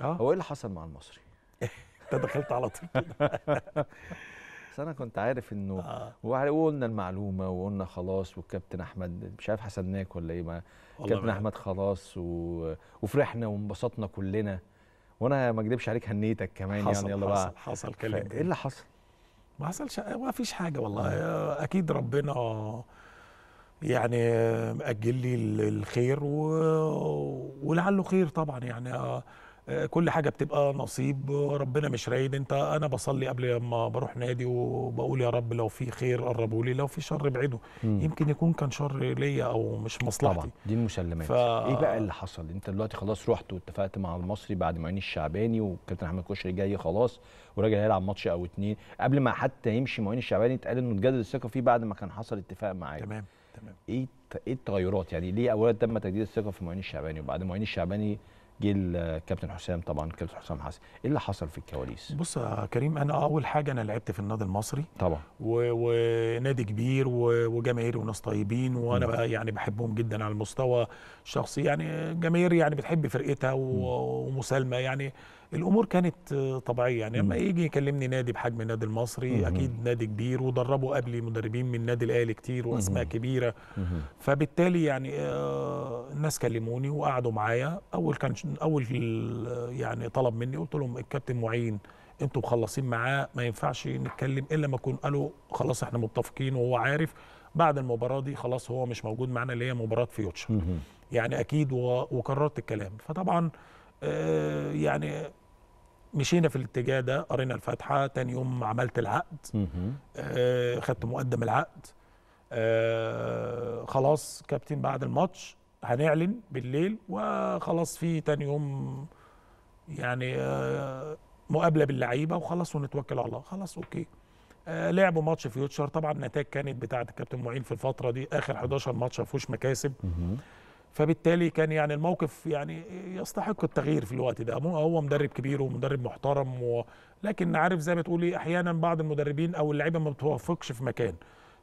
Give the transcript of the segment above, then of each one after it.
اه هو ايه اللي حصل مع المصري؟ انت دخلت على طول بس انا كنت عارف انه آه. وقلنا المعلومه وقلنا خلاص والكابتن احمد مش عارف حسبناك ولا ايه كابتن احمد خلاص و... وفرحنا وانبسطنا كلنا وانا ما اكدبش عليك هنيتك كمان يعني، حصل يعني يلا حصل بقى حصل كلام ايه اللي حصل؟ ما حصلش ما فيش حاجه والله آه. اكيد ربنا يعني مأجل لي الخير و... ولعله خير طبعا يعني آه. كل حاجه بتبقى نصيب ربنا مش رايد انت انا بصلي قبل ما بروح نادي وبقول يا رب لو في خير قربوا لي لو في شر ابعده يمكن يكون كان شر ليا او مش مصلحتي طبعا دي المسلمات ف... ايه بقى اللي حصل انت دلوقتي خلاص رحت واتفقت مع المصري بعد معين الشعباني وكابتن احمد كشري جاي خلاص وراجل هيلعب ماتش او اتنين قبل ما حتى يمشي معين الشعباني اتقال انه اتجدد الثقه فيه بعد ما كان حصل اتفاق معاه تمام تمام ايه ايه التغيرات يعني ليه اولا تم تجديد الثقه في معين الشعباني وبعد معين الشعباني جه آه، الكابتن حسام طبعا كابتن حسام حسن ايه اللي حصل في الكواليس بص يا كريم انا اول حاجه انا لعبت في النادي المصري طبعا ونادي كبير وجماهير وناس طيبين وانا بقى يعني بحبهم جدا على المستوى الشخصي يعني جماهير يعني بتحب فرقتها ومسالمه يعني الامور كانت طبيعيه يعني لما يجي يكلمني نادي بحجم النادي المصري مم. اكيد نادي كبير ودربوا قبلي مدربين من النادي الاهلي كتير واسماء مم. كبيره مم. فبالتالي يعني آه، الناس كلموني وقعدوا معايا اول كان اول يعني طلب مني قلت لهم الكابتن معين انتوا مخلصين معاه ما ينفعش نتكلم الا ما اكون قالوا خلاص احنا متفقين وهو عارف بعد المباراه دي خلاص هو مش موجود معانا اللي هي مباراه فيوتشر يعني اكيد وكررت الكلام فطبعا آه، يعني مشينا في الاتجاه ده قرينا الفاتحه تاني يوم عملت العقد آه، خدت مقدم العقد آه، خلاص كابتن بعد الماتش هنعلن بالليل وخلاص في تاني يوم يعني مقابله باللعيبه وخلاص ونتوكل على الله خلاص اوكي لعبوا ماتش فيوتشر طبعا النتائج كانت بتاعت الكابتن معين في الفتره دي اخر 11 ماتش ما فيهوش مكاسب فبالتالي كان يعني الموقف يعني يستحق التغيير في الوقت ده هو مدرب كبير ومدرب محترم و... لكن عارف زي ما تقولي احيانا بعض المدربين او اللعيبه ما بتوافقش في مكان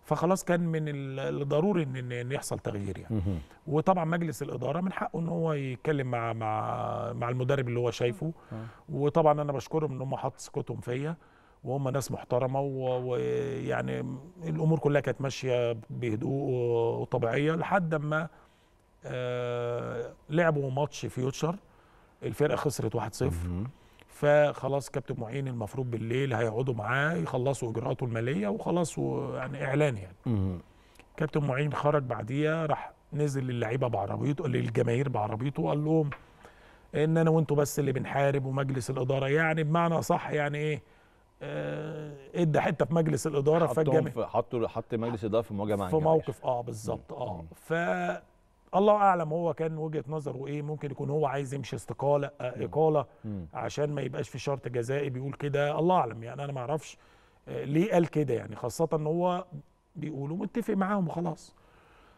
فخلاص كان من الضروري ان ان يحصل تغيير يعني وطبعا مجلس الاداره من حقه ان هو يتكلم مع مع مع المدرب اللي هو شايفه آه. وطبعا انا بشكرهم ان هم حطوا ثقتهم فيا وهم ناس محترمه ويعني الامور كلها كانت ماشيه بهدوء وطبيعيه لحد ما آه لعبوا ماتش فيوتشر الفرقه خسرت 1-0 فخلاص كابتن معين المفروض بالليل هيقعدوا معاه يخلصوا اجراءاته الماليه وخلاص يعني اعلان يعني كابتن معين خرج بعديها راح نزل للعيبه بعربيته للجماهير بعربيته وقال لهم ان انا وانتوا بس اللي بنحارب ومجلس الاداره يعني بمعنى صح يعني ايه آه، ادى حته في مجلس الاداره فالجماهير حطوا حط مجلس الاداره في مواجهه في موقف اه بالظبط اه ف الله اعلم هو كان وجهه نظره ايه ممكن يكون هو عايز يمشي استقاله آه، اقاله عشان ما يبقاش في شرط جزائي بيقول كده الله اعلم يعني انا ما اعرفش آه، ليه قال كده يعني خاصه ان هو بيقولوا متفق معاهم وخلاص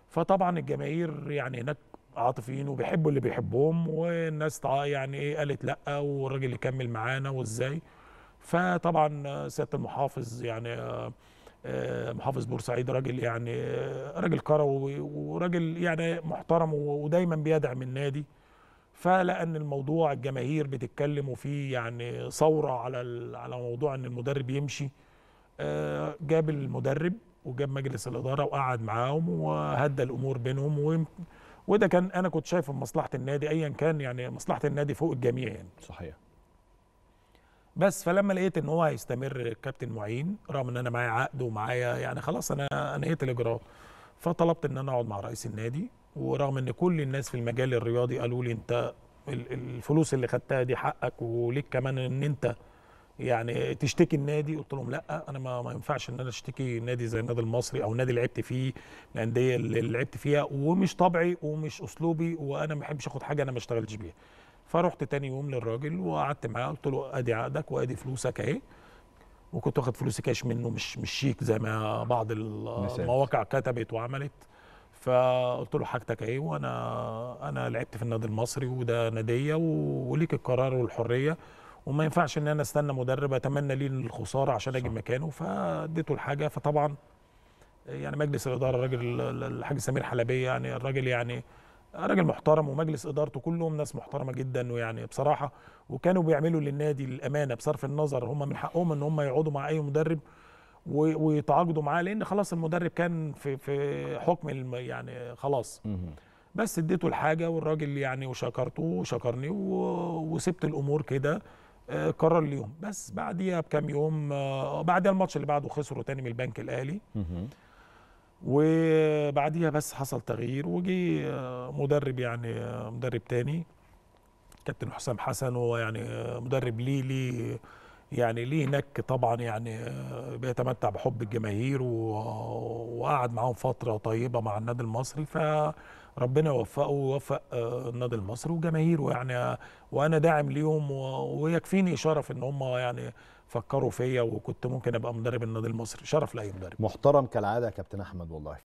فطبعا الجماهير يعني هناك عاطفيين وبيحبوا اللي بيحبهم والناس يعني ايه قالت لا والراجل يكمل معانا وازاي فطبعا سياده المحافظ يعني آه، آه، محافظ بورسعيد راجل يعني آه، راجل كروي وراجل يعني محترم ودايما بيدعم النادي فلان الموضوع الجماهير بتتكلم وفي يعني ثوره على على موضوع ان المدرب يمشي آه، جاب المدرب وجاب مجلس الاداره وقعد معاهم وهدى الامور بينهم وده كان انا كنت شايفه مصلحه النادي ايا كان يعني مصلحه النادي فوق الجميع يعني صحيح بس فلما لقيت ان هو هيستمر كابتن معين رغم ان انا معايا عقد ومعايا يعني خلاص انا انهيت الاجراء فطلبت ان انا اقعد مع رئيس النادي ورغم ان كل الناس في المجال الرياضي قالوا لي انت الفلوس اللي خدتها دي حقك وليك كمان ان انت يعني تشتكي النادي قلت لهم لا انا ما, ما ينفعش ان انا اشتكي نادي زي النادي المصري او النادي اللي لعبت فيه الانديه اللي لعبت فيها ومش طبعي ومش اسلوبي وانا ما بحبش اخد حاجه انا ما اشتغلتش بيها فرحت تاني يوم للراجل وقعدت معاه قلت له ادي عقدك وادي فلوسك اهي وكنت واخد فلوس كاش منه مش مش شيك زي ما بعض المواقع كتبت وعملت فقلت له حاجتك اهي وانا انا لعبت في النادي المصري وده ناديه وليك القرار والحريه وما ينفعش ان انا استنى مدرب اتمنى ليه الخساره عشان اجي مكانه فاديته الحاجه فطبعا يعني مجلس الاداره الراجل الحاج سمير حلبيه يعني الراجل يعني راجل محترم ومجلس ادارته كلهم ناس محترمه جدا ويعني بصراحه وكانوا بيعملوا للنادي الامانه بصرف النظر هم من حقهم ان هم يقعدوا مع اي مدرب ويتعاقدوا معاه لان خلاص المدرب كان في في حكم يعني خلاص بس اديته الحاجه والراجل يعني وشكرته وشكرني وسبت الامور كده آه، قرر اليوم بس بعديها بكام يوم آه، بعديها الماتش اللي بعده خسروا تاني من البنك الاهلي وبعديها بس حصل تغيير وجي آه، مدرب يعني آه، مدرب تاني كابتن حسام حسن هو يعني آه، مدرب ليه ليه يعني ليه هناك طبعا يعني بيتمتع بحب الجماهير وقعد معاهم فتره طيبه مع النادي المصري ف ربنا يوفقه ويوفق آه، النادي المصري وجماهيره يعني آه، وانا داعم ليهم ويكفيني شرف ان هم يعني فكروا فيا وكنت ممكن ابقى مدرب النادي المصري شرف لاي مدرب محترم كالعاده يا كابتن احمد والله